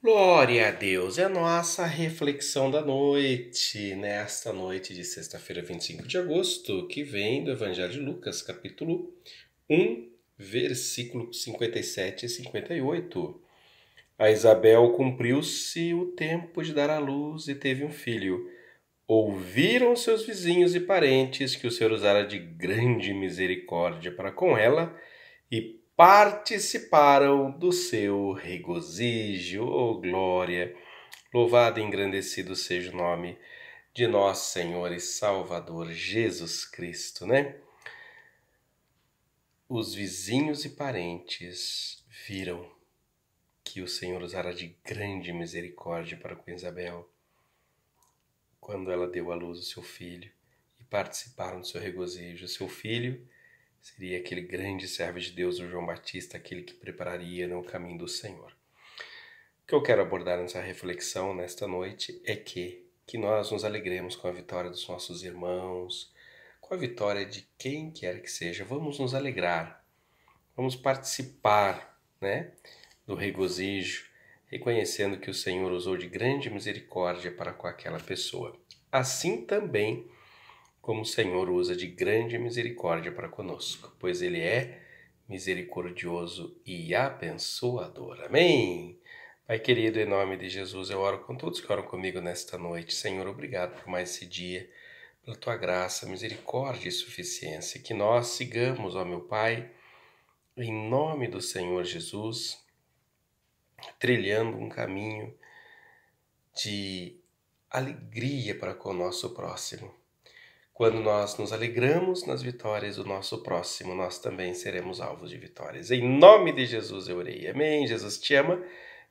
Glória a Deus! É a nossa reflexão da noite, nesta noite de sexta-feira, 25 de agosto, que vem do Evangelho de Lucas, capítulo 1, versículo 57 e 58. A Isabel cumpriu-se o tempo de dar à luz e teve um filho. Ouviram seus vizinhos e parentes que o Senhor usara de grande misericórdia para com ela e participaram do seu regozijo. Oh, glória! Louvado e engrandecido seja o nome de nosso Senhor e Salvador Jesus Cristo, né? Os vizinhos e parentes viram que o Senhor usara de grande misericórdia para com Isabel quando ela deu à luz o seu filho e participaram do seu regozijo. Seu filho Seria aquele grande servo de Deus, o João Batista, aquele que prepararia no né, caminho do Senhor. O que eu quero abordar nessa reflexão nesta noite é que que nós nos alegremos com a vitória dos nossos irmãos, com a vitória de quem quer que seja. Vamos nos alegrar. Vamos participar, né, do regozijo reconhecendo que o Senhor usou de grande misericórdia para com aquela pessoa. Assim também como o Senhor usa de grande misericórdia para conosco, pois Ele é misericordioso e abençoador. Amém. Pai querido, em nome de Jesus, eu oro com todos que oram comigo nesta noite. Senhor, obrigado por mais esse dia, pela tua graça, misericórdia e suficiência. Que nós sigamos, ó meu Pai, em nome do Senhor Jesus, trilhando um caminho de alegria para com o nosso próximo. Quando nós nos alegramos nas vitórias do nosso próximo, nós também seremos alvos de vitórias. Em nome de Jesus eu orei. Amém. Jesus te ama.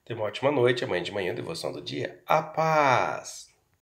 Tenha uma ótima noite. Amanhã de manhã, devoção do dia. A paz.